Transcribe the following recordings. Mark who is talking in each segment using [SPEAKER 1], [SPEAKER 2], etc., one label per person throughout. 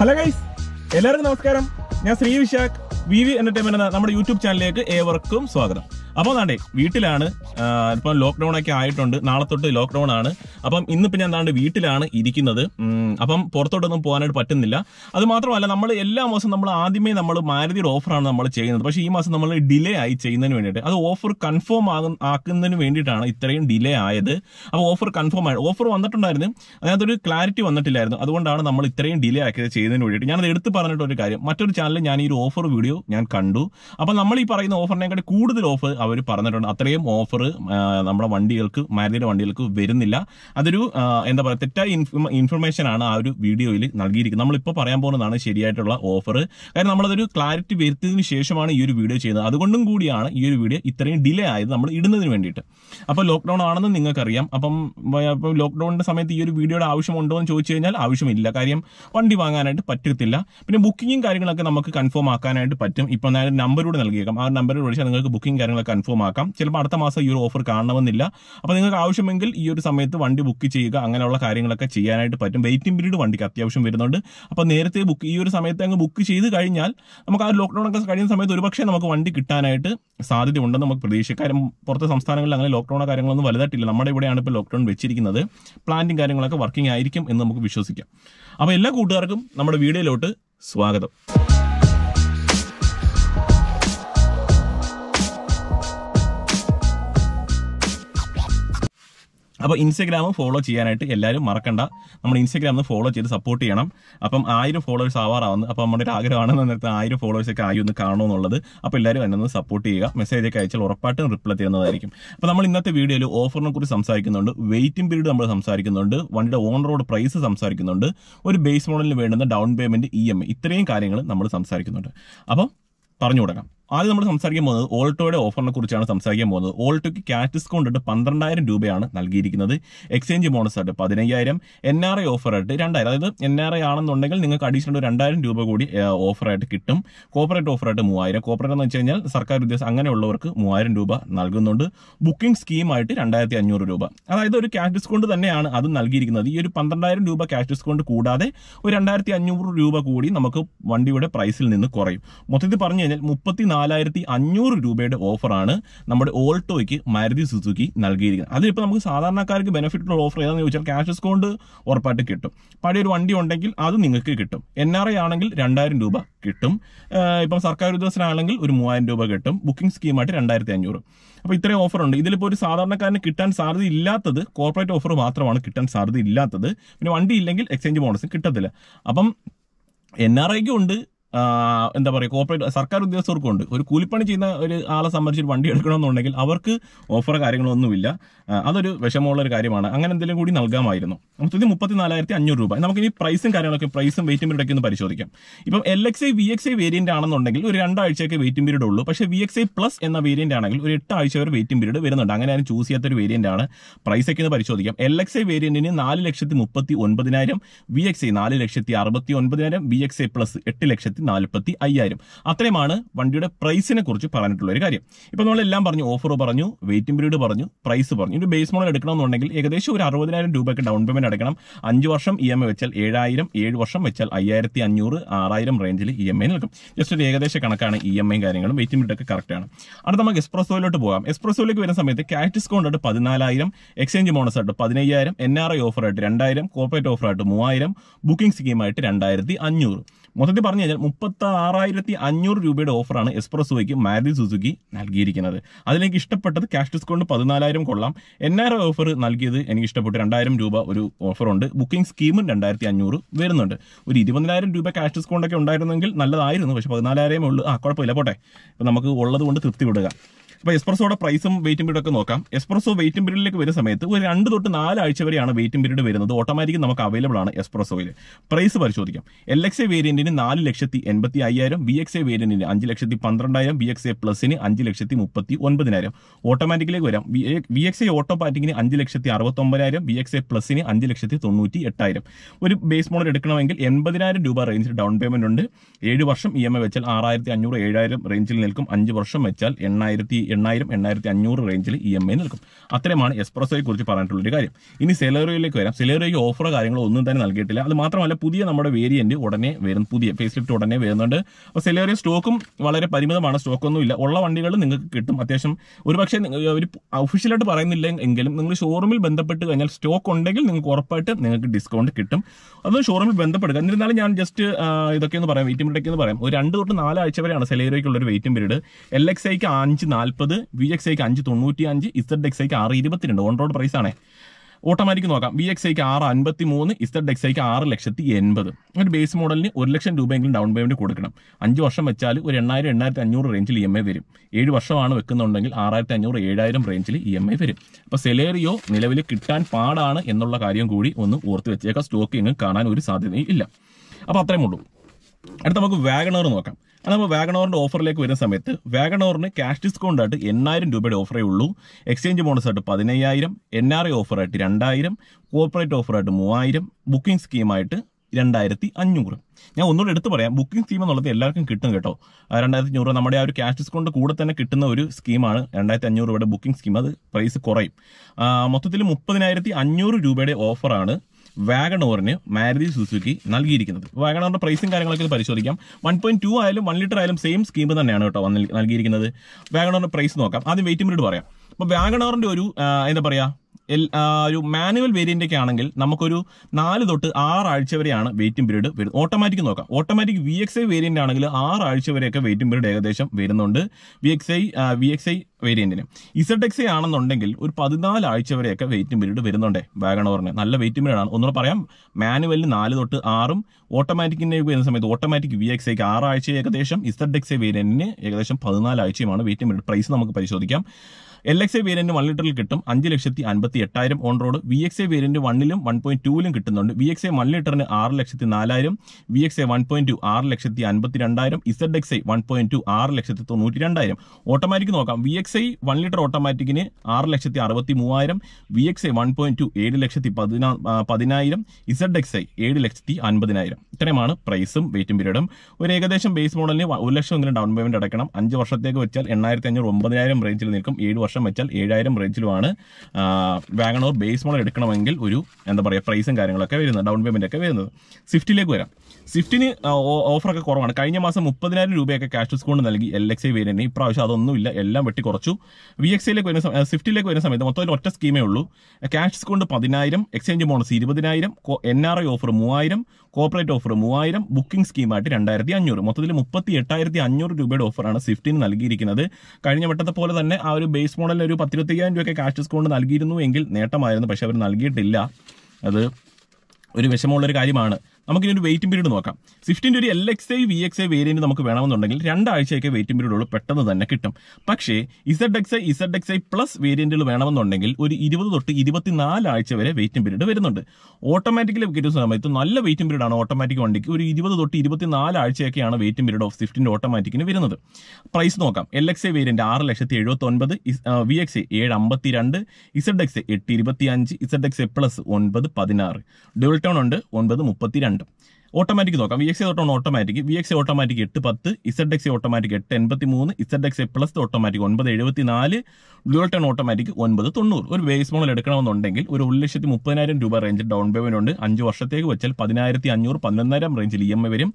[SPEAKER 1] Hello guys എല്ലാവർക്കും നമസ്കാരം ഞാൻ Sree Vishakh V V entertainment എന്ന നമ്മുടെ യൂട്യൂബ് ചാനലിലേക്ക് ഏവർക്കും സ്വാഗതം അപ്പോൾ അതാണ്ടേ വീട്ടിലാണ് ഇപ്പം ലോക്ക്ഡൗൺ ഒക്കെ ആയിട്ടുണ്ട് നാളെ തൊട്ട് ലോക്ക്ഡൗൺ ആണ് അപ്പം ഇന്നിപ്പോൾ ഞാൻ അതാണ്ട് വീട്ടിലാണ് ഇരിക്കുന്നത് അപ്പം പുറത്തോട്ടൊന്നും പോകാനായിട്ട് പറ്റുന്നില്ല അത് മാത്രമല്ല നമ്മൾ എല്ലാ മാസം നമ്മൾ ആദ്യമേ നമ്മൾ മാരുതിയുടെ ഓഫറാണ് നമ്മൾ ചെയ്യുന്നത് പക്ഷേ ഈ മാസം നമ്മൾ ഡിലേ ആയി ചെയ്യുന്നതിന് വേണ്ടിയിട്ട് അത് ഓഫർ കൺഫേം ആകും ആക്കുന്നതിന് വേണ്ടിയിട്ടാണ് ഇത്രയും ഡിലേ ആയത് അപ്പോൾ ഓഫർ കൺഫേം ആയി ഓഫർ വന്നിട്ടുണ്ടായിരുന്നു അതിനകത്തൊരു ക്ലാരിറ്റി വന്നിട്ടില്ലായിരുന്നു അതുകൊണ്ടാണ് നമ്മൾ ഇത്രയും ഡിലേ ആക്കിയത് ചെയ്യുന്നതിന് വേണ്ടിയിട്ട് ഞാനത് എടുത്ത് പറഞ്ഞിട്ടൊരു കാര്യം മറ്റൊരു ചാനലിൽ ഞാൻ ഈ ഒരു ഓഫർ വീഡിയോ ഞാൻ കണ്ടു അപ്പം നമ്മൾ ഈ പറയുന്ന ഓഫറിനെക്കാട്ടി കൂടുതൽ ഓഫർ അവർ പറഞ്ഞിട്ടുണ്ട് അത്രയും ഓഫർ നമ്മുടെ വണ്ടികൾക്ക് മാരുതിയുടെ വണ്ടികൾക്ക് വരുന്നില്ല അതൊരു എന്താ പറയുക തെറ്റായ ഇൻഫർമേഷൻ ആണ് ആ ഒരു വീഡിയോയിൽ നൽകിയിരിക്കുന്നത് നമ്മളിപ്പോൾ പറയാൻ പോകുന്നതാണ് ശരിയായിട്ടുള്ള ഓഫർ കാരണം നമ്മളതൊരു ക്ലാരിറ്റി വരുത്തിയതിനു ശേഷമാണ് ഈ ഒരു വീഡിയോ ചെയ്യുന്നത് അതുകൊണ്ടും കൂടിയാണ് ഈ ഒരു വീഡിയോ ഇത്രയും ഡിലേ ആയത് നമ്മൾ ഇടുന്നതിന് വേണ്ടിയിട്ട് അപ്പോൾ ലോക്ക്ഡൗൺ ആണെന്ന് നിങ്ങൾക്കറിയാം അപ്പം ലോക്ക്ഡൌണിൻ്റെ സമയത്ത് ഈ ഒരു വീഡിയോയുടെ ആവശ്യമുണ്ടോ എന്ന് ചോദിച്ചു കഴിഞ്ഞാൽ ആവശ്യമില്ല കാര്യം വണ്ടി വാങ്ങാനായിട്ട് പറ്റത്തില്ല പിന്നെ ബുക്കിങ്ങും കാര്യങ്ങളൊക്കെ നമുക്ക് കൺഫേം ആക്കാനായിട്ട് പറ്റും ഇപ്പം ഞാൻ നമ്പർ നൽകിയേക്കാം ആ നമ്പറിൽ വിളിച്ചാൽ നിങ്ങൾക്ക് ബുക്കിംഗ് കാര്യങ്ങളൊക്കെ കൺഫേം ആക്കാം ചിലപ്പോൾ അടുത്ത മാസം ഈ ഒരു ഓഫർ കാണണമെന്നില്ല അപ്പോൾ നിങ്ങൾക്ക് ആവശ്യമെങ്കിൽ ഈ ഒരു സമയത്ത് വണ്ടി ബുക്ക് ചെയ്യുക അങ്ങനെയുള്ള കാര്യങ്ങളൊക്കെ ചെയ്യാനായിട്ട് പറ്റും വെയിറ്റിംഗ് പീരീഡ് വണ്ടിക്ക് അത്യാവശ്യം വരുന്നുണ്ട് അപ്പോൾ നേരത്തെ ബുക്ക് ഈ ഒരു സമയത്ത് അങ്ങ് ബുക്ക് ചെയ്ത് കഴിഞ്ഞാൽ നമുക്ക് ആ ലോക്ക്ഡൗൺ ഒക്കെ കഴിയുന്ന സമയത്ത് ഒരുപക്ഷെ നമുക്ക് വണ്ടി കിട്ടാനായിട്ട് സാധ്യത ഉണ്ടെന്ന് നമുക്ക് പ്രതീക്ഷിക്കാരം പുറത്തെ സംസ്ഥാനങ്ങളിൽ അങ്ങനെ ലോക്ക്ഡൗണോ കാര്യങ്ങളൊന്നും വലുതായിട്ടില്ല നമ്മുടെ ഇവിടെയാണ് ഇപ്പോൾ ലോക്ക്ഡൗൺ വെച്ചിരിക്കുന്നത് പ്ലാന്റും കാര്യങ്ങളൊക്കെ വർക്കിംഗ് ആയിരിക്കും എന്ന് നമുക്ക് വിശ്വസിക്കാം അപ്പോൾ എല്ലാ കൂട്ടുകാർക്കും നമ്മുടെ വീഡിയോയിലോട്ട് സ്വാഗതം അപ്പോൾ ഇൻസ്റ്റാഗ്രാം ഫോളോ ചെയ്യാനായിട്ട് എല്ലാവരും മറക്കണ്ട നമ്മൾ ഇൻസ്റ്റാഗ്രാമിൽ ഫോളോ ചെയ്ത് സപ്പോർട്ട് ചെയ്യണം അപ്പം ആയിരം ഫോളോവേഴ്സ് ആവാറാവുന്ന അപ്പോൾ നമ്മുടെ ഒരു ആഗ്രഹമാണ് നേരത്തെ ആയിരം ഫോളോവേഴ്സൊക്കെ ആയി ഒന്ന് കാണുമെന്നുള്ളത് അപ്പോൾ എല്ലാവരും എന്നെ ഒന്ന് സപ്പോർട്ട് ചെയ്യുക മെസ്സേജ് ഒക്കെ അയച്ചാൽ ഉറപ്പായിട്ടും റിപ്ലൈ ചെയ്യുന്നതായിരിക്കും അപ്പോൾ നമ്മൾ ഇന്നത്തെ വീഡിയോയിൽ ഓഫറിനെ കുറിച്ച് സംസാരിക്കുന്നുണ്ട് വെയിറ്റിംഗ് പീരീഡ് നമ്മൾ സംസാരിക്കുന്നുണ്ട് വണ്ടിയുടെ ഓൺ റോഡ് പ്രൈസ് സംസാരിക്കുന്നുണ്ട് ഒരു ബേസ് മോഡലിന് വേണ്ടുന്ന ഡൗൺ പേയ്മെൻറ്റ് ഇ എം ഇത്രയും കാര്യങ്ങൾ നമ്മൾ സംസാരിക്കുന്നുണ്ട് അപ്പോൾ പറഞ്ഞു കൊടുക്കാം ആദ്യം നമ്മൾ സംസാരിക്കാൻ പോകുന്നത് ഓൾട്ടോയുടെ ഓഫറിനെ കുറിച്ചാണ് സംസാരിക്കാൻ പോകുന്നത് ഓൾട്ടോയ്ക്ക് ക്യാഷ് ഡിസ്കൗണ്ട് ഇട്ട് പന്ത്രണ്ടായിരം രൂപയാണ് നൽകിയിരിക്കുന്നത് എക്സ്ചേഞ്ച് ബോണസ് ആയിട്ട് പതിനയ്യായിരം എൻ ആർ ഐ ആയിട്ട് രണ്ടായിരം അതായത് എൻ ആർ ഐ ആണെന്നുണ്ടെങ്കിൽ നിങ്ങൾക്ക് അഡീഷണൽ രണ്ടായിരം രൂപ കൂടി ഓഫറായിട്ട് കിട്ടും കോപ്പറേറ്റ് ഓഫറായിട്ട് മൂവായിരം കോപ്പറേറ്റ് എന്ന് വെച്ച് കഴിഞ്ഞാൽ സർക്കാർ ഉദ്യോഗസ്ഥ അങ്ങനെയുള്ളവർക്ക് മൂവായിരം രൂപ നൽകുന്നുണ്ട് ബുക്കിംഗ് സ്കീമായിട്ട് രണ്ടായിരത്തി അഞ്ഞൂറ് രൂപ അതായത് ഒരു ക്യാഷ് ഡിസ്കൗണ്ട് തന്നെയാണ് അത് നൽകിയിരിക്കുന്നത് ഈ ഒരു പന്ത്രണ്ടായിരം രൂപ ക്യാഷ് ഡിസ്കൗണ്ട് കൂടാതെ ഒരു രണ്ടായിരത്തി അഞ്ഞൂറ് രൂപ കൂടി നമുക്ക് വണ്ടിയുടെ പ്രൈസിൽ നിന്ന് കുറയും മൊത്തത്തിൽ പറഞ്ഞു കഴിഞ്ഞാൽ മുപ്പത്തി നാലായിരത്തി അഞ്ഞൂറ് രൂപയുടെ ഓഫറാണ് നമ്മുടെ ഓൾട്ടോയ്ക്ക് മാരുതി സുസുക്കി നൽകിയിരിക്കുന്നത് അതിപ്പോൾ നമുക്ക് സാധാരണക്കാർക്ക് ഉള്ള ഓഫർ ഏതാണെന്ന് ചോദിച്ചാൽ ക്യാഷ് ഡിസ്കൗണ്ട് ഉറപ്പായിട്ട് കിട്ടും പഴയ ഒരു വണ്ടി ഉണ്ടെങ്കിൽ അത് നിങ്ങൾക്ക് കിട്ടും എൻ ആർ ഐ ആണെങ്കിൽ രണ്ടായിരം രൂപ കിട്ടും ഇപ്പം സർക്കാർ ഉദ്യോഗസ്ഥനാണെങ്കിൽ ഒരു മൂവായിരം രൂപ കിട്ടും ബുക്കിംഗ് സ്കീമായിട്ട് രണ്ടായിരത്തി അഞ്ഞൂറ് അപ്പോൾ ഇത്രയും ഓഫറുണ്ട് ഇതിലിപ്പോൾ ഒരു സാധാരണക്കാരന് കിട്ടാൻ സാധ്യത ഇല്ലാത്തത് കോർപ്പറേറ്റ് ഓഫർ മാത്രമാണ് കിട്ടാൻ സാധ്യത ഇല്ലാത്തത് പിന്നെ വണ്ടി ഇല്ലെങ്കിൽ എക്സ്ചേഞ്ച് ബോണസ് കിട്ടത്തില്ല അപ്പം എൻ ആർ ഐക്കും ഉണ്ട് എന്താ പറയുക കോർപ്പറേറ്റ് സർക്കാർ ഉദ്യോഗസ്ഥർക്കും ഉണ്ട് ഒരു കൂലിപ്പണി ചെയ്യുന്ന ഒരു ആളെ സംബന്ധിച്ച് വണ്ടി എടുക്കണമെന്നുണ്ടെങ്കിൽ അവർക്ക് ഓഫർ കാര്യങ്ങളൊന്നുമില്ല അതൊരു വിഷമമുള്ള ഒരു കാര്യമാണ് അങ്ങനെ എന്തെങ്കിലും കൂടി നൽകാമായിരുന്നു മൊത്തത്തിൽ നാലായിരത്തി അഞ്ഞൂറ് രൂപ നമുക്കിനി പ്രൈസും കാര്യങ്ങളൊക്കെ പ്രൈസും വെയിറ്റും പീരീഡ് ഒക്കെ ഒന്ന് പരിശോധിക്കാം ഇപ്പം L X I V X I variant ആണെന്നുണ്ടെങ്കിൽ ഒരു രണ്ടാഴ്ചയൊക്കെ വെയിറ്റിംഗ് പീരീഡ് ഉള്ളൂ പക്ഷേ വി എക്സ് ഐ പ്ലസ് എന്ന വേരിയന്റ് ആണെങ്കിൽ ഒരു എട്ടാഴ്ച വരെ വെയിറ്റിംഗ് പീരീഡ് വരുന്നുണ്ട് അങ്ങനെ ഞാൻ ചൂസ് ചെയ്യാത്ത ഒരു വേരിയന്റ് ആണ് പ്രൈസ് ഒക്കെ ഒന്ന് പരിശോധിക്കാം എൽ എക്സ് ഐ വേരിയന്റിന് നാല് ലക്ഷത്തി മുപ്പത്തി ഒൻപതിനായിരം വി എക്സ് ഐ നാല് ലക്ഷത്തി അറുപത്തി ഒൻപതിനായിരം വി എക്സ് ഐ പ്ലസ് എട്ട് ലക്ഷത്തി നാൽപ്പത്തി അയ്യായിരം അത്രയുമാണ് വണ്ടിയുടെ പ്രൈസിനെ കുറിച്ച് പറഞ്ഞിട്ടുള്ള ഒരു കാര്യം ഇപ്പൊ നമ്മളെല്ലാം പറഞ്ഞു ഓഫർ പറഞ്ഞു വെയിറ്റിംഗ് പീരീഡ് പറഞ്ഞു പ്രൈസ് പറഞ്ഞു ഒരു ബേസ് മോഡൽ എടുക്കണമെന്നുണ്ടെങ്കിൽ ഏകദേശം ഒരു അറുപതിനായിരം രൂപയ്ക്ക് ഡൗൺ പേയ്മെന്റ് അടക്കണം അഞ്ച് വർഷം ഇ എം ഐ വെച്ചാൽ ഏഴായിരം ഏഴ് വർഷം വെച്ചാൽ അയ്യായിരത്തി അഞ്ഞൂറ് ആറായിരം റേഞ്ചിൽ ഇ എം ഐ നൽകും ജസ്റ്റ് ഒരു ഏകദേശ കണക്കാണ് ഇ എം ഐ കാര്യങ്ങളും വെയിറ്റിംഗ് പീരീഡ് ഒക്കെ കറക്റ്റ് ആണ് അടുത്ത നമുക്ക് എക്സ്പ്രസോയിലോട്ട് പോകാം എക്സ്പ്രസോയിലേക്ക് വരുന്ന സമയത്ത് ക്യാഷ് ഡിസ്കൗണ്ട് ആയിട്ട് പതിനാലായിരം എക്സ്ചേഞ്ച് ബോണസ് ആയിട്ട് പതിനയ്യായിരം എൻ ആർ ഐ ഓഫർ ആയിട്ട് രണ്ടായിരം കോർപ്പറേറ്റ് ഓഫർ ആയിട്ട് മൂവായിരം ബുക്കിംഗ് സ്കീമായിട്ട് രണ്ടായിരത്തി അഞ്ഞൂറ് മൊത്തത്തിൽ പറഞ്ഞു കഴിഞ്ഞാൽ മുപ്പത്തി ആറായിരത്തി അഞ്ഞൂറ് രൂപയുടെ ഓഫറാണ് എക്സ്പ്രസ്സോയ്ക്ക് മാരുതി സുസുക്കി നൽകിയിരിക്കുന്നത് അതിലേക്ക് ഇഷ്ടപ്പെട്ടത് ക്യാഷ് ഡിസ്കൗണ്ട് പതിനാലായിരം കൊള്ളാം എൻ ആർ ഓഫർ നൽകിയത് എനിക്ക് ഇഷ്ടപ്പെട്ടു രണ്ടായിരം രൂപ ഒരു ഓഫറുണ്ട് ബുക്കിംഗ് സ്കീമും രണ്ടായിരത്തി അഞ്ഞൂറ് വരുന്നുണ്ട് ഒരു ഇരുപതിനായിരം രൂപ ക്യാഷ് ഡിസ്കൗണ്ട് ഒക്കെ ഉണ്ടായിരുന്നെങ്കിൽ നല്ലതായിരുന്നു പക്ഷേ പതിനാലായിരമേ ഉള്ളൂ ആ കുഴപ്പമില്ല പോട്ടെ നമുക്ക് ഉള്ളത് കൊണ്ട് തൃപ്തിപ്പെടുക അപ്പോൾ എസ്പ്രസോയുടെ പ്രൈസും വെയിറ്റും പീരീഡ് ഒക്കെ നോക്കാം എസ്പ്രസോ വെയിറ്റും പീരീഡിലേക്ക് വരുന്ന സമയത്ത് ഒരു രണ്ട് തൊട്ട് നാലാഴ്ച വരെയാണ് വെയിറ്റും പീരീഡ് വരുന്നത് ഓട്ടോമാറ്റിക് നമുക്ക് അവൈലബിൾ ആണ് എസ്പ്രസോയിൽ പ്രൈസ് പരിശോധിക്കാം എൽ എക്സ് എ വേരിയന്റിന് നാല് ലക്ഷത്തി എൺപത്തി അയ്യായിരം ബി എക്സ് എ വേരിയന്റിന് അഞ്ച് ലക്ഷത്തി പന്ത്രണ്ടായിരം ബി എക്സ് എ പ്ലസിന് അഞ്ച് ലക്ഷത്തി മുപ്പത്തി ഒൻപതിനായിരം ഓട്ടോമാറ്റിക്കിലേക്ക് വരാം ബി എക്സ് എ ഓട്ടോമാറ്റിക്കിന് അഞ്ച് ലക്ഷത്തി അറുപത്തി ഒമ്പതിനായിരം ബി എക്സ് എ പ്ലസിന് അഞ്ച് ലക്ഷത്തി തൊണ്ണൂറ്റി എട്ടായിരം ഒരു ബേസ് മോഡൽ എടുക്കണമെങ്കിൽ എൺപതിനായിരം രൂപ റേഞ്ചിൽ ഡൗൺ പേയ്മെന്റ് ഉണ്ട് ഏഴ് വർഷം ഇ എം ഐ വെച്ചാൽ ആറായിരത്തി അഞ്ഞൂറ് ഏഴായിരം റേഞ്ചിൽ നിൽക്കും അഞ്ച് വർഷം വെച്ചാൽ എണ്ണായിരത്തി എണ്ണായിരം എണ്ണായിരത്തി അഞ്ഞൂറ് റേഞ്ചിൽ ഇ e എം ഐ നിൽക്കും അത്രയുമാണ് എക്സ്പ്രസോയെ കുറിച്ച് പറഞ്ഞിട്ടുള്ളൊരു കാര്യം ഇനി സെലറിയോയിലേക്ക് വരാം സെലറിയോയ്ക്ക് ഓഫറോ കാര്യങ്ങളോ ഒന്നും തന്നെ നൽകിയിട്ടില്ല അത് മാത്രമല്ല പുതിയ നമ്മുടെ വേരിയന്റ് ഉടനെ വരും പുതിയ ഫേസ് ലിഫ്റ്റ് ഉടനെ വരുന്നുണ്ട് അപ്പോൾ സെലറിയോ സ്റ്റോക്കും വളരെ പരിമിതമാണ് സ്റ്റോക്കൊന്നും ഇല്ല ഉള്ള വണ്ടികൾ നിങ്ങൾക്ക് കിട്ടും അത്യാവശ്യം ഒരു പക്ഷേ അവർ ഒഫീഷ്യലായിട്ട് പറയുന്നില്ല എങ്കിലും നിങ്ങൾ ഷോറൂമിൽ ബന്ധപ്പെട്ട് കഴിഞ്ഞാൽ സ്റ്റോക്ക് ഉണ്ടെങ്കിൽ നിങ്ങൾക്ക് ഉറപ്പായിട്ട് നിങ്ങൾക്ക് ഡിസ്കൗണ്ട് കിട്ടും അത് ഷോറൂമിൽ ബന്ധപ്പെടുക എന്നിരുന്നാലും ഞാൻ ജസ്റ്റ് ഇതൊക്കെ ഒന്ന് പറയാം വെയിറ്റിംഗ് പീരീഡ് എന്ന് പറയാം ഒരു രണ്ട് തൊട്ട് നാലാഴ്ച വരെയാണ് സെലേറിയയ്ക്കുള്ള ഒരു വെയിറ്റിംഗ് പീരീഡ് എൽ എക്സ് ഐക്ക് അഞ്ച് നാല് മുപ്പത് വി എക്സ് ഐക്ക് അഞ്ച് തൊണ്ണൂറ്റി അഞ്ച് ഇസഡ് എക്സ് ഐക്ക് ആറ് ഇരുപത്തിരണ്ട് ഓൺ റോഡ് പ്രൈസ് ആണേ ഓട്ടോമാറ്റിക് നോക്കാം വി എക്സ് ഐക്ക് ആറ് അൻപത്തി മൂന്ന് ഇസഡ് എക്സ് ഐക്ക് ആറ് ലക്ഷത്തി എൺപത് ഒരു ബേസ് മോഡലിന് ഒരു ലക്ഷം രൂപയെങ്കിലും ഡൗൺ പേയ്മെന്റ് കൊടുക്കണം അഞ്ച് വർഷം വെച്ചാൽ ഒരു എണ്ണായിരം എണ്ണായിരത്തി അഞ്ഞൂറ് റേഞ്ചിൽ ഇ e എം ഐ വരും ഏഴ് വർഷമാണ് വെക്കുന്നുണ്ടെങ്കിൽ ആറായിരത്തി അഞ്ഞൂറ് ഏഴായിരം റേഞ്ചിൽ ഇ എം ഐ വരും അപ്പോൾ സെലേറിയോ നിലവിൽ കിട്ടാൻ പാടാണ് എന്നുള്ള കാര്യം കൂടി ഒന്ന് ഓർത്ത് വെച്ചേക്കാം സ്റ്റോക്ക് ഇങ്ങ് കാണാൻ ഒരു സാധ്യതയും ഇല്ല അപ്പോൾ അത്രയും ഉള്ളൂ അടുത്ത നമുക്ക് വാഗണോർ നോക്കാം അത് നമ്മൾ വാഗണോറിൻ്റെ ഓഫറിലേക്ക് വരുന്ന സമയത്ത് വാഗണോറിന് ക്യാഷ് ഡിസ്കൗണ്ട് ആയിട്ട് എണ്ണായിരം രൂപയുടെ ഓഫറേ ഉള്ളൂ എക്സ്ചേഞ്ച് ബോണസ് ആയിട്ട് പതിനയ്യായിരം എൻ ആർ ഐ ഓഫറായിട്ട് രണ്ടായിരം കോർപ്പറേറ്റ് ഓഫറായിട്ട് മൂവായിരം ബുക്കിംഗ് സ്കീമായിട്ട് രണ്ടായിരത്തി അഞ്ഞൂറ് ഞാൻ ഒന്നുകൂടെ എടുത്തു പറയാം ബുക്കിംഗ് സ്കീം എന്നുള്ളത് എല്ലാവർക്കും കിട്ടും കേട്ടോ രണ്ടായിരത്തി അഞ്ഞൂറ് നമ്മുടെ ആ ഒരു ക്യാഷ് ഡിസ്കൗണ്ട് കൂടെ തന്നെ കിട്ടുന്ന ഒരു സ്കീമാണ് രണ്ടായിരത്തി അഞ്ഞൂറ് രൂപയുടെ ബുക്കിംഗ് സ്കീം അത് പ്രൈസ് കുറയും മൊത്തത്തിൽ മുപ്പതിനായിരത്തി അഞ്ഞൂറ് രൂപയുടെ ഓഫറാണ് വാഗണോറിന് മാരുതി സുസുക്കി നൽകിയിരിക്കുന്നത് വാഗണോറിന്റെ പ്രൈസും കാര്യങ്ങളൊക്കെ പരിശോധിക്കാം വൺ പോയിന്റ് ടു ആയാലും വൺ ലിറ്റർ ആയാലും സെയിം സ്കീം തന്നെയാണ് കേട്ടോ നൽകിയിരിക്കുന്നത് വാഗണോറിന്റെ പ്രൈസ് നോക്കാം ആദ്യം വെയിറ്റ് മിനിറ്റ് പറയാം അപ്പോൾ വാഗണോറിന്റെ ഒരു എന്താ പറയാ ഒരു മാനുവൽ വേരിയന്റ് ഒക്കെ ആണെങ്കിൽ നമുക്കൊരു നാല് തൊട്ട് ആറ് ആഴ്ച വരെയാണ് വെയിറ്റിംഗ് പീരീഡ് വരുന്നത് ഓട്ടോമാറ്റിക് നോക്കാം automatic V X I variant ആണെങ്കിൽ ആറ് ആഴ്ച വരെയൊക്കെ വെയിറ്റിംഗ് പീരീഡ് ഏകദേശം വരുന്നുണ്ട് V X I V X I വേരിയന്റിന് ഇസഡ് എക്സ് ഐ ആണെന്നുണ്ടെങ്കിൽ ഒരു പതിനാല് ആഴ്ച വരെയൊക്കെ വെയിറ്റിംഗ് പീരീഡ് വരുന്നുണ്ട് വാഗണോറിന് നല്ല വെയിറ്റിംഗ് പീരീഡ് ആണ് ഒന്നുകൂടെ പറയാം മാനുവലിന് നാല് തൊട്ട് ആറും ഓട്ടോമാറ്റിക്കിന് വരുന്ന സമയത്ത് ഓട്ടോമാറ്റിക് വി എക്സ് ഐക്ക് ആറാഴ്ച ഏകദേശം ഇസഡ് എക്സ് ഐ വേരിയന്റിന് ഏകദേശം പതിനാലാഴ്ചയുമാണ് വെയിറ്റിംഗ് പീരീഡ് പ്രൈസ് നമുക്ക് പരിശോധിക്കാം L X A variant one ലിറ്ററിൽ കിട്ടും അഞ്ച് ലക്ഷത്തി അൻപത്തി എട്ടായിരം on road V X A variant വണ്ണിലും വൺ പോയിന്റ് ടൂവിലും കിട്ടുന്നുണ്ട് വി എക്സ് എ വൺ ലിറ്ററിന് ആറ് ലക്ഷത്തി നാലായിരം V X A one point two ആറ് ലക്ഷത്തി അൻപത്തി രണ്ടായിരം Z X I one point two ആറ് ലക്ഷത്തി തൊണ്ണൂറ്റി രണ്ടായിരം ഓട്ടോമാറ്റിക് നോക്കാം V X I one litre ഓട്ടോമാറ്റിക്കിന് ആറ് ലക്ഷത്തി അറുപത്തി മൂവായിരം V X A one point two ഏഴ് ലക്ഷത്തി പതിനായിരം ഇസഡ് എക്സ് ഐ ഏഴ് ലക്ഷത്തി അൻപതിനായിരം ഇത്രയുമാണ് പ്രൈസും വെയിറ്റും പീരീഡും ഒരു ഏകദേശം ബേസ് മോഡലിന് ഒരു ലക്ഷം എങ്കിലും ഡൗൺ പേയ്മെന്റ് അടയ്ക്കണം അഞ്ച് വർഷത്തേക്ക് വെച്ചാൽ എണ്ണായിരത്തി അഞ്ഞൂറ് ഒമ്പതിനായിരം റേഞ്ചിൽ നിൽക്കും ഏഴ് വർഷം ലക്ഷം വെച്ചാൽ ഏഴായിരം റേഞ്ചിലുമാണ് വാഗണോർ ബേസ് മോഡൽ എടുക്കണമെങ്കിൽ ഒരു എന്താ പറയുക പ്രൈസും കാര്യങ്ങളൊക്കെ വരുന്നത് ഡൗൺ പേയ്മെൻ്റ് ഒക്കെ വരുന്നത് സ്വിഫ്റ്റിലേക്ക് വരാം സ്വിഫ്റ്റിന് ഓഫറൊക്കെ കുറവാണ് കഴിഞ്ഞ മാസം മുപ്പതിനായിരം രൂപയൊക്കെ ക്യാഷ് ഡിസ്കൗണ്ട് നൽകി എൽ എക്സ് ഐ വേരിയൻറ്റ് ഇപ്രാവശ്യം അതൊന്നുമില്ല എല്ലാം വെട്ടി കുറച്ചു വി എക്സ് ഐയിലേക്ക് വരുന്ന സ്വിഫ്റ്റിലേക്ക് വരുന്ന സമയത്ത് മൊത്തം ഒറ്റ സ്കീമേ ഉള്ളൂ ക്യാഷ് ഡിസ്കൗണ്ട് പതിനായിരം എക്സ്ചേഞ്ച് ബോണസ് ഇരുപതിനായിരം എൻ ആർ ഐ ഓഫർ മൂവായിരം കോപ്പറേറ്റ് ഓഫർ മൂവായിരം ബുക്കിംഗ് സ്കീമായിട്ട് രണ്ടായിരത്തി അഞ്ഞൂറ് മൊത്തത്തിൽ മുപ്പത്തി എട്ടായിരത്തി അഞ്ഞൂറ് രൂപയുടെ ഓഫറാണ് സ്വിഫ്റ്റിന് നൽകിയിരിക്കുന്നത് കഴിഞ്ഞ വട്ടത്തെ പോലെ തന്നെ ആ ഒരു ബേസ് മോഡൽ മോഡലിന് ഒരു പത്തിരുപത്തയ്യായിരം രൂപയൊക്കെ ക്യാഷ് ഡിസ്കൗണ്ട് നൽകിയിരുന്നു എങ്കിൽ നേട്ടമായിരുന്നു പക്ഷേ അവർ നൽകിയിട്ടില്ല അത് ഒരു വിഷമമുള്ളൊരു കാര്യമാണ് നമുക്കിനി ഒരു വെയിറ്റിംഗ് പീരീഡ് നോക്കാം സ്വിഫ്റ്റിൻ്റെ ഒരു L X I V X I variant നമുക്ക് വേണമെന്നുണ്ടെങ്കിൽ രണ്ടാഴ്ചയൊക്കെ വെയിറ്റിംഗ് പീരീഡ് ഉള്ളൂ പെട്ടെന്ന് തന്നെ കിട്ടും പക്ഷേ Z X I Z X I plus വേരിയൻറ്റുകൾ വേണമെന്നുണ്ടെങ്കിൽ ഒരു ഇരുപത് തൊട്ട് ഇരുപത്തിനാല് ആഴ്ച വരെ വെയിറ്റിംഗ് പീരീഡ് വരുന്നുണ്ട് ഓട്ടോമാറ്റിക്കലി കിട്ടുന്ന സമയത്ത് നല്ല വെയിറ്റിംഗ് പീരീഡ് ആണ് ഓട്ടോമാറ്റിക് വണ്ടിക്ക് ഒരു ഇരുപത് തൊട്ട് ഇരുപത്തിനാല് ആഴ്ചയൊക്കെയാണ് വെയിറ്റിംഗ് പീരീഡ് ഓഫ് സ്വിഫ്റ്റിൻ്റെ ഓട്ടോമാറ്റിക്കിന് വരുന്നത് പ്രൈസ് നോക്കാം എൽ എക്സ് ഐ വേരിയൻറ്റ് ആറ് ലക്ഷത്തി എഴുപത്തൊൻപത് വി എക്സ് ഐ ഏഴ് അമ്പത്തി രണ്ട് ഇസഡ് എക്സ് ഐ എട്ട് ഇരുപത്തി അഞ്ച് ഇസഡ് എക്സ് ഐ പ്ലസ് ഒൻപത് പതിനാറ് ഡുവൽ ടൗൺ ഉണ്ട് ഒൻപത് മുപ്പത്തി രണ്ട് random. ഓട്ടോമാറ്റിക് നോക്കാം വി എക്സ് തൊട്ടാണ് ഓട്ടോമാറ്റിക് വി എക്സ് ഓട്ടോമാറ്റിക് എട്ട് പത്ത് ഇസഡ് എക്സ് ഓട്ടോമാറ്റിക് എട്ട് എൺപത്തി മൂന്ന് ഇസഡ് എക്സി പ്ലസ് ഓട്ടോമാറ്റിക് ഒൻപത് എഴുപത്തി നാല് ടെൺ ഓട്ടോമാറ്റിക് ഒൻപത് തൊണ്ണൂറ് ഒരു ബേസ് മോഡൽ എടുക്കണമെന്നുണ്ടെങ്കിൽ ഒരു ഒരു ലക്ഷത്തി മുപ്പതിനായിരം രൂപ റേഞ്ചിൽ ഡൗൺ പേയ്മെന്റ് ഉണ്ട് അഞ്ച് വർഷത്തേക്ക് വെച്ചാൽ പതിനായിരത്തി അഞ്ഞൂറ് പതിനൊന്നായിരം റേഞ്ചിൽ ഇ e എം ഐ വരും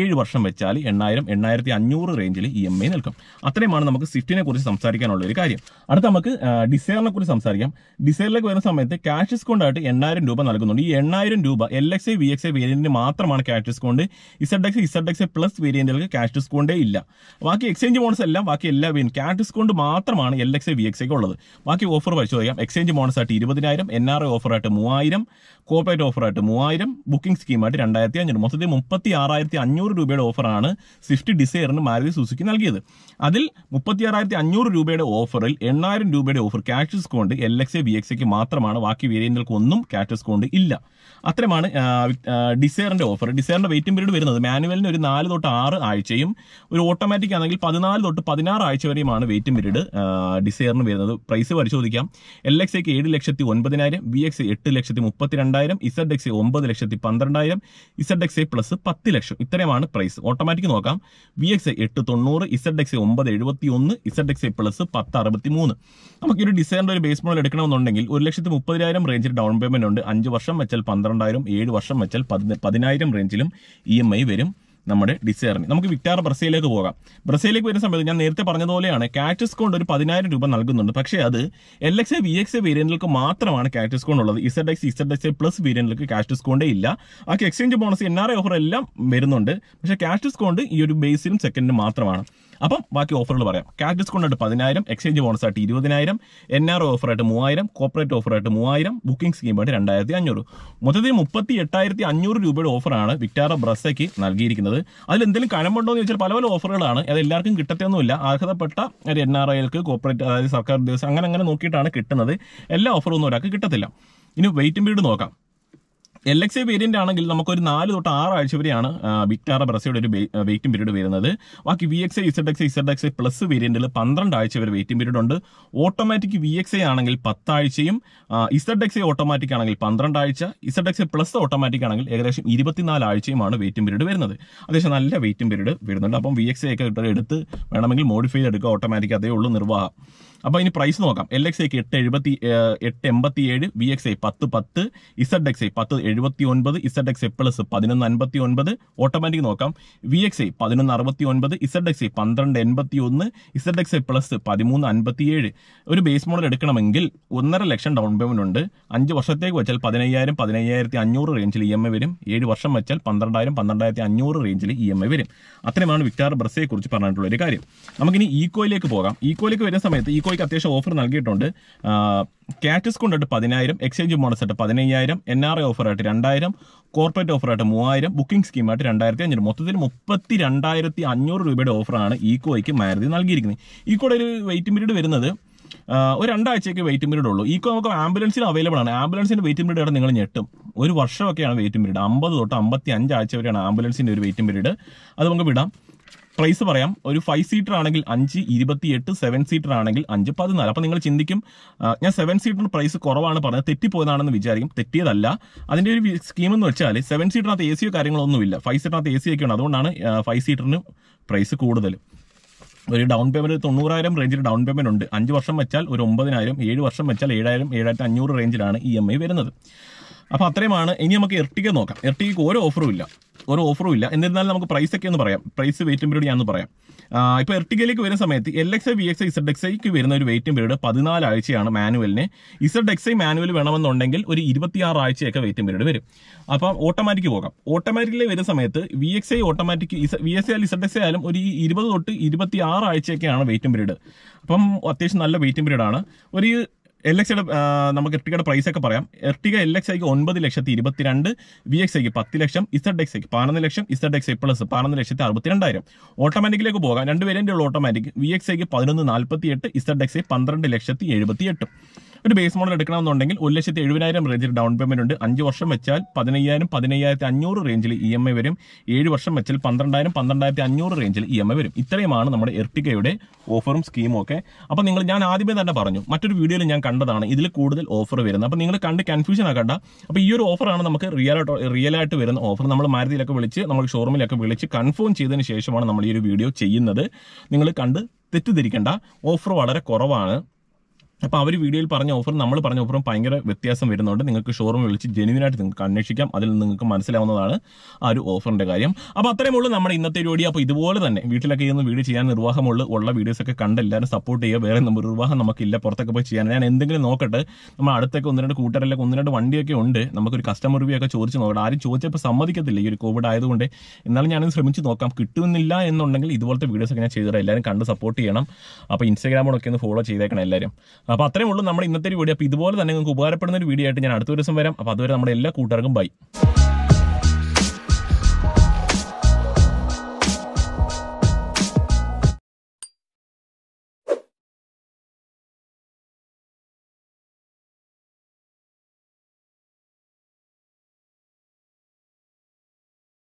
[SPEAKER 1] ഏഴ് വർഷം വെച്ചാൽ എണ്ണായിരം എണ്ണായിരത്തി അഞ്ഞൂറ് റേഞ്ചിൽ e ഇ എം ഐ നൽകും അത്രയുമാണ് നമുക്ക് സ്വിഫ്റ്റിനെ കുറിച്ച് സംസാരിക്കാനുള്ള ഒരു കാര്യം അടുത്ത നമുക്ക് ഡിസൈറിനെ കുറിച്ച് സംസാരിക്കാം ഡിസൈറിലേക്ക് വരുന്ന സമയത്ത് ക്യാഷ് ഡിസ്കൗണ്ട് ആയിട്ട് എണ്ണായിരം രൂപ നൽകുന്നുണ്ട് ഈ എണ്ണായിരം രൂപ L X I V X I വേരിയന്റിന് മാത്രമാണ് ആണ് cash discount Z X Z X plus വേരിയന്റുകൾക്ക് ക്യാഷ് ഡിസ്കൗണ്ടേ ഇല്ല ബാക്കി എക്സ്ചേഞ്ച് മോണസ് എല്ലാം ബാക്കി എല്ലാ ക്യാഷ് ഡിസ്കൗണ്ട് മാത്രമാണ് എൽ എക്സ് വി എക്സ് ഒക്കെ ഉള്ളത് ബാക്കി ഓഫർ പരിശോധിക്കാം എക്സ്ചേഞ്ച് മോണസ് ആയിട്ട് ഇരുപതിനായിരം എൻ ആർ ഓഫർ ആയിട്ട് മൂവായിരം കോപ്പറേറ്റ് ഓഫർ ആയിട്ട് മൂവായിരം ബുക്കിംഗ് സ്കീമായിട്ട് രണ്ടായിരത്തി അഞ്ഞൂറ് മൊത്തത്തിൽ മുപ്പത്തി ആറായിരത്തി അഞ്ഞൂറ് രൂപയുടെ ഓഫറാണ് സ്വിഫ്റ്റ് ഡിസൈറിന് മാരുതി സുസുക്കി നൽകിയത് അതിൽ മുപ്പത്തി ആറായിരത്തി അഞ്ഞൂറ് രൂപയുടെ ഓഫറിൽ എണ്ണായിരം രൂപയുടെ offer cash discount L X V X മാത്രമാണ് ബാക്കി വേരിയന്റുകൾക്ക് ഒന്നും ക്യാഷ് ഡിസ്കൗണ്ട് ഇല്ല അത്രമാണ് ഡിസൈറിന്റെ ഓഫർ ഓഫർ ഡിസൈറിന്റെ വെയിറ്റിംഗ് പീരീഡ് വരുന്നത് മാനുവലിന് ഒരു നാല് തൊട്ട് ആറ് ആഴ്ചയും ഒരു ഓട്ടോമാറ്റിക് ആണെങ്കിൽ പതിനാല് തൊട്ട് പതിനാറ് ആഴ്ച വരെയുമാണ് വെയിറ്റിംഗ് പീരീഡ് ഡിസൈറിന് വരുന്നത് പ്രൈസ് പരിശോധിക്കാം എൽ എക്സ് എക്ക് ഏഴ് ലക്ഷത്തി ഒൻപതിനായിരം വി എക്സ് എട്ട് ലക്ഷത്തി മുപ്പത്തി രണ്ടായിരം ഇസഡ് എക്സ് ഒമ്പത് ലക്ഷത്തി പന്ത്രണ്ടായിരം ഇസഡ് എക്സ് എ പ്ലസ് പത്ത് ലക്ഷം ഇത്രയുമാണ് പ്രൈസ് ഓട്ടോമാറ്റിക് നോക്കാം വി എക്സ് എട്ട് തൊണ്ണൂറ് ഇസഡ് എക്സ് ഒമ്പത് എഴുപത്തി ഒന്ന് ഇസഡ് എക്സ് എ പ്ലസ് പത്ത് അറുപത്തി മൂന്ന് നമുക്ക് ഒരു ഡിസൈറിന്റെ ഒരു ബേസ് മോഡൽ എടുക്കണമെന്നുണ്ടെങ്കിൽ ഒരു ലക്ഷത്തി മുപ്പതിനായിരം റേഞ്ചിൽ ഡൗൺ പേയ്മെന്റ് ഉണ്ട് അഞ്ച് വർഷം വെച്ചാൽ പന്ത്രണ്ടായിരം ഏഴ് വർഷം വെച്ചാൽ പതിനായിരം റേഞ്ചിലും ഇ എം ഐ വരും നമ്മുടെ ഡിസേറിന് നമുക്ക് വിക്ടാർ ബ്രസീലിലേക്ക് പോകാം ബ്രസയിലേക്ക് വരുന്ന സമയത്ത് ഞാൻ നേരത്തെ പറഞ്ഞതുപോലെയാണ് കാറ്റസ് കൊണ്ട് ഒരു പതിനായിരം രൂപ നൽകുന്നുണ്ട് പക്ഷേ അത് L X A V X A മാത്രമാണ് കാറ്റ് ഡിസ്കൗണ്ട് ഉള്ളത് Z X Z X A plus വേരിയന്റുകൾക്ക് കാഷ് ഡിസ്കൗണ്ടേ ഇല്ല ആ exchange bonus N R A offer എല്ലാം വരുന്നുണ്ട് പക്ഷേ കാഷ് ഡിസ്കൗണ്ട് ഈ ഒരു ബേസിലും സെക്കൻഡിനും മാത്രമാണ് അപ്പം ബാക്കി ഓഫറുകൾ പറയാം ക്യാഷ് ഡിസ്കൗണ്ട് പതിനായിരം എക്സ്ചേഞ്ച് ബോണസ് ആയിട്ട് ഇരുപതിനായിരം എൻ ആർ ഓഫറായിട്ട് മൂവായിരം കോപ്പറേറ്റ് ഓഫറായിട്ട് മൂവായിരം ബുക്കിംഗ് ആയിട്ട് രണ്ടായിരത്തി അഞ്ഞൂറ് മൊത്തത്തിൽ മുപ്പത്തി എട്ടായിരത്തി അഞ്ഞൂറ് രൂപയുടെ ഓഫറാണ് വിക്ടാറ ബ്രസയ്ക്ക് നൽകിയിരിക്കുന്നത് അതിൽ എന്തെങ്കിലും കഴമ്പുണ്ടോ എന്ന് ചോദിച്ചാൽ പല പല ഓഫറുകളാണ് അത് എല്ലാവർക്കും കിട്ടത്തൊന്നുമില്ല അർഹതപ്പെട്ട ഒരു എൻ ആർ ഐകൾക്ക് കോപ്പറേറ്റ് അതായത് സർക്കാർ ഉദ്യോഗസ്ഥ അങ്ങനെ അങ്ങനെ നോക്കിയിട്ടാണ് കിട്ടുന്നത് എല്ലാ ഓഫറും ഒന്നും ഒരാൾക്ക് കിട്ടത്തില്ല ഇനി വെയിറ്റും വീട് നോക്കാം എൽ എക്സ് വേരിയന്റ് ആണെങ്കിൽ നമുക്കൊരു നാല് തൊട്ട് ആറ് ആഴ്ച വരെയാണ് വിക്ടാറ ബ്രസയുടെ ഒരു വെയിറ്റിംഗ് പീരീഡ് വരുന്നത് ബാക്കി V X Z X Z X plus വേരിയന്റിൽ പന്ത്രണ്ട് ആഴ്ച വരെ വെയിറ്റിംഗ് പീരീഡ് ഉണ്ട് ഓട്ടോമാറ്റിക് വി എക്സ് ആണെങ്കിൽ പത്താഴ്ചയും ഇസഡ് എക്സ് ഓട്ടോമാറ്റിക് ആണെങ്കിൽ പന്ത്രണ്ട് ആഴ്ച ഇസഡ് എക്സ് പ്ലസ് ഓട്ടോമാറ്റിക് ആണെങ്കിൽ ഏകദേശം ഇരുപത്തിനാല് ആഴ്ചയുമാണ് വെയിറ്റിംഗ് പീരീഡ് വരുന്നത് അത്യാവശ്യം നല്ല വെയിറ്റിംഗ് പീരീഡ് വരുന്നുണ്ട് അപ്പം വി എക്സ് ഒക്കെ എടുത്ത് വേണമെങ്കിൽ മോഡിഫൈ എടുക്കുക ഓട്ടോമാറ്റിക് അതേ ഉള്ളൂ നിർവാഹം അപ്പൊ ഇനി പ്രൈസ് നോക്കാം എൽ എക്സ് ഐക്ക് എട്ട് എഴുപത്തി എട്ട് എൺപത്തി ഏഴ് വി എക്സ് ഐ പത്ത് പത്ത് ഇസഡ് എക്സ് ഐ പത്ത് എഴുപത്തി ഒൻപത് ഇസഡ് എക്സ് ഐ പ്ലസ് പതിനൊന്ന് അൻപത്തി ഒൻപത് ഓട്ടോമാറ്റിക് നോക്കാം വി എക്സ് ഐ പതിനൊന്ന് അറുപത്തി ഒൻപത് ഇസഡ് എക്സ് ഐ പന്ത്രണ്ട് എൺപത്തി ഒന്ന് ഇസഡ് എക്സ് ഐ പ്ലസ് പതിമൂന്ന് അൻപത്തി ഏഴ് ഒരു ബേസ് മോഡൽ എടുക്കണമെങ്കിൽ ഒന്നര ലക്ഷം ഡൗൺ പേയ്മെന്റ് ഉണ്ട് അഞ്ച് വർഷത്തേക്ക് വെച്ചാൽ പതിനയ്യായിരം പതിനയ്യായിരത്തി അഞ്ഞൂറ് റേഞ്ചിൽ ഇ എം ഐ വരും ഏഴ് വർഷം വെച്ചാൽ പന്ത്രണ്ടായിരം പന്ത്രണ്ടായിരത്തി അഞ്ഞൂറ് റേഞ്ചിൽ ഇ എം ഐ വരും അത്രയുമാണ് വിക്ടാർ ബ്രസയെ കുറിച്ച് പറഞ്ഞിട്ടുള്ള ഒരു കാര്യം നമുക്കിനി ഈക്കോയിലേക്ക് പോകാം ഈക്കോയിലേക്ക് വരുന്ന സമയത്ത് ഈക്കോ ഓപ്പോയ്ക്ക് അത്യാവശ്യം ഓഫർ നൽകിയിട്ടുണ്ട് കാറ്റസ് കൊണ്ടിട്ട് പതിനായിരം എക്സ്ചേഞ്ച് ആയിട്ട് പതിനയ്യായിരം എൻ ആർ ഐ ഓഫറായിട്ട് രണ്ടായിരം കോർപ്പറേറ്റ് ഓഫറായിട്ട് മൂവായിരം ബുക്കിംഗ് സ്കീമായിട്ട് രണ്ടായിരത്തി അഞ്ഞൂറ് മൊത്തത്തിൽ മുപ്പത്തി രണ്ടായിരത്തി അഞ്ഞൂറ് രൂപയുടെ ഓഫറാണ് ഈക്കോയ്ക്ക് മാരുതി നൽകിയിരിക്കുന്നത് ഈക്കോയുടെ ഒരു വെയിറ്റ് പീരീഡ് വരുന്നത് ഒരു രണ്ടാഴ്ചയ്ക്ക് വെയിറ്റ് പീരീഡ് ഉള്ളൂ ഈക്കോ നമുക്ക് ആംബുലൻസിൽ അവൈലബിൾ ആണ് ആംബുലൻസിന്റെ വെയിറ്റ് പീരീഡ് ആണ് നിങ്ങൾ ഞെട്ടും ഒരു വർഷമൊക്കെയാണ് വെയിറ്റ് പീരീഡ് അമ്പത് തൊട്ട് അമ്പത്തി അഞ്ചാഴ്ച വരെയാണ് ആംബുലൻസിന്റെ ഒരു വെയിറ്റ് പീരീഡ് അത് നമുക്ക് വിടാം പ്രൈസ് പറയാം ഒരു ഫൈവ് സീറ്റർ ആണെങ്കിൽ അഞ്ച് എട്ട് സെവൻ സീറ്റർ ആണെങ്കിൽ അഞ്ച് പതിനാല് അപ്പൊ നിങ്ങൾ ചിന്തിക്കും ഞാൻ സെവൻ സീറ്ററിന് പ്രൈസ് കുറവാണ് പറഞ്ഞത് തെറ്റിപ്പോയതാണെന്ന് വിചാരിക്കും തെറ്റിയതല്ല അതിന്റെ ഒരു സ്കീം എന്ന് വെച്ചാൽ സെവൻ സീറ്ററിനകത്ത് എ സിയോ കാര്യങ്ങളൊന്നുമില്ല ഫൈവ് സീറ്ററിനകത്ത് എ സി ഒക്കെയാണ് അതുകൊണ്ടാണ് ഫൈവ് സീറ്ററിന് പ്രൈസ് കൂടുതൽ ഒരു ഡൗൺ പേയ്മെന്റ് തൊണ്ണൂറായിരം റേഞ്ചിൽ ഡൗൺ പേയ്മെന്റ് ഉണ്ട് അഞ്ച് വർഷം വെച്ചാൽ ഒരു ഒമ്പതിനായിരം ഏഴ് വർഷം വെച്ചാൽ ഏഴായിരം ഏഴായിരത്തി അഞ്ഞൂറ് റേഞ്ചിലാണ് ഇ എം ഐ വരുന്നത് അപ്പോൾ അത്രയുമാണ് ഇനി നമുക്ക് എർട്ടിക്ക് നോക്കാം എർട്ടിക്ക് ഓരോ ഓഫറും ഇല്ല ഒരു ഓഫറും ഇല്ല എന്നിരുന്നാലും നമുക്ക് പ്രൈസ് ഒക്കെ ഒന്ന് പറയാം പ്രൈസ് വെയിറ്റും പീരീഡ് ഞാൻ പറയാം ഇപ്പോൾ എർട്ടിഗയിലേക്ക് വരുന്ന സമയത്ത് L X I V X I Z X ഐക്ക് വരുന്ന ഒരു വെയിറ്റും പീരീഡ് പതിനാല് ആഴ്ചയാണ് മാനുവലിന് ഇസഡ് എക്സ് ഐ മാനുവൽ വേണമെന്നുണ്ടെങ്കിൽ ഒരു ഇരുപത്തിയാറ് ആഴ്ചയൊക്കെ വെയിറ്റും പീരീഡ് വരും അപ്പോൾ ഓട്ടോമാറ്റിക് പോകാം ഓട്ടോമാറ്റിക്കിൽ വരുന്ന സമയത്ത് V X I automatic V S I Z X ആയാലും ഒരു ഇരുപത് തൊട്ട് ഇരുപത്തി ആറ് ആഴ്ചയൊക്കെയാണ് വെയിറ്റും പീരീഡ് അപ്പം അത്യാവശ്യം നല്ല വെയിറ്റും പീരീഡാണ് ആണ് ഒരു എൽ എക്സയുടെ നമുക്ക് എർട്ടികയുടെ പ്രൈസ് ഒക്കെ പറയാം എർട്ടിക എൽ എക്സ് ഐക്ക് ഒൻപത് ലക്ഷത്തി ഇരുപത്തിരണ്ട് വി എക്സ് ഐക്ക് പത്ത് ലക്ഷം ഇസഡ് എക്സ് ഐക്ക് പതിനൊന്ന് ലക്ഷം ഇസഡ് എക്സ് ഐ പ്ലസ് പതിനൊന്ന് ലക്ഷത്തി അറുപത്തിരണ്ടായിരം ഓട്ടോമാറ്റിക്കിലേക്ക് പോകാം രണ്ട് വേരിയൻ്റ് ഉള്ള ഓട്ടോമാറ്റിക് വി എക്സ് ഐക്ക് പതിനൊന്ന് നാൽപ്പത്തി എട്ട് ഇസഡ് എക്സ് ഐ പന്ത്രണ്ട് ലക്ഷത്തി എഴുപത്തി എട്ടും ഒരു ബേസ് മോഡൽ എടുക്കണമെന്നുണ്ടെങ്കിൽ ഒരു ലക്ഷത്തി എഴുപതിനായിരം റേഞ്ചിൽ ഡൗൺ പേയ്മെന്റ് ഉണ്ട് അഞ്ച് വർഷം വെച്ചാൽ പതിനയ്യായിരം പതിനയ്യായിരത്തി അഞ്ഞൂറ് റേഞ്ചിൽ ഇ e എം ഐ വരും ഏഴ് വർഷം വെച്ചാൽ പന്ത്രണ്ടായിരം പന്ത്രണ്ടായിരത്തി അഞ്ഞൂറ് റേഞ്ചിൽ ഇ e എം ഐ വരും ഇത്രയുമാണ് നമ്മുടെ എർട്ടിക്കയുടെ ഓഫറും സ്കീമും ഒക്കെ അപ്പോൾ നിങ്ങൾ ഞാൻ ആദ്യമേ തന്നെ പറഞ്ഞു മറ്റൊരു വീഡിയോയിൽ ഞാൻ കണ്ടതാണ് ഇതിൽ കൂടുതൽ ഓഫർ വരുന്നത് അപ്പോൾ നിങ്ങൾ കണ്ട് കൺഫ്യൂഷൻ ആക്കണ്ട അപ്പോൾ ഈ ഒരു ഓഫറാണ് നമുക്ക് റിയൽ റിയൽ ആയിട്ട് വരുന്ന ഓഫർ നമ്മൾ മാരുതിയിലൊക്കെ വിളിച്ച് നമ്മൾ ഷോറൂമിലൊക്കെ വിളിച്ച് കൺഫേം ചെയ്തതിന് ശേഷമാണ് നമ്മൾ ഈ ഒരു വീഡിയോ ചെയ്യുന്നത് നിങ്ങൾ കണ്ട് തെറ്റിദ്ധരിക്കേണ്ട ഓഫർ വളരെ കുറവാണ് അപ്പോൾ അവർ വീഡിയോയിൽ പറഞ്ഞ ഓഫറും നമ്മൾ പറഞ്ഞ ഓഫറും ഭയങ്കര വ്യത്യാസം വരുന്നുണ്ട് നിങ്ങൾക്ക് ഷോറൂമിൽ വിളിച്ച് ജെനുവിനായിട്ട് നിങ്ങൾക്ക് അന്വേഷിക്കാം അതിൽ നിങ്ങൾക്ക് മനസ്സിലാവുന്നതാണ് ആ ഒരു ഓഫറിൻ്റെ കാര്യം അപ്പോൾ അത്രയും ഉള്ളൂ നമ്മുടെ ഇന്നത്തെ ഒരു വീഡിയോ അപ്പോൾ ഇതുപോലെ തന്നെ വീട്ടിലൊക്കെ ഇരുന്ന് വീഡിയോ ചെയ്യാൻ നിർവാഹമുള്ള ഉള്ള വീഡിയോസൊക്കെ കണ്ട് എല്ലാവരും സപ്പോർട്ട് ചെയ്യുക വേറെ നമ്മൾ നിർവാഹം നമുക്കില്ല പുറത്തൊക്കെ പോയി ചെയ്യാൻ ഞാൻ എന്തെങ്കിലും നോക്കട്ടെ നമ്മൾ അടുത്തൊക്കെ ഒന്ന് രണ്ട് കൂട്ടരല്ലേ ഒന്ന് രണ്ട് വണ്ടിയൊക്കെ ഉണ്ട് നമുക്കൊരു കസ്റ്റമർ റിവ്യൂ ഒക്കെ ചോദിച്ച് നോക്കട്ടെ ആരും ചോദിച്ചപ്പോൾ സമ്മതിക്കത്തില്ല ഈ ഒരു കോവിഡ് ആയതുകൊണ്ട് എന്നാലും ഞാനത് ശ്രമിച്ച് നോക്കാം കിട്ടുന്നില്ല എന്നുണ്ടെങ്കിൽ ഇതുപോലത്തെ വീഡിയോസൊക്കെ ഞാൻ ചെയ്തിട്ട് എല്ലാവരും കണ്ട് സപ്പോർട്ട് ചെയ്യണം അപ്പോൾ ഇൻസ്റ്റാഗ്രാമിലൊക്കെ ഒന്ന് ഫോളോ ചെയ്തേക്കണം എല്ലാവരും അപ്പോൾ അത്രയും ഉള്ളൂ നമ്മുടെ ഇന്നത്തെ ഒരു വീഡിയോ അപ്പോൾ ഇതുപോലെ തന്നെ നിങ്ങൾക്ക് ഉപകാരപ്പെടുന്ന ഒരു വീഡിയോ ആയിട്ട് ഞാൻ അടുത്ത ദിവസം വരാം അപ്പോൾ അതുവരെ നമ്മുടെ എല്ലാ കൂട്ടുകാർക്കും ബൈ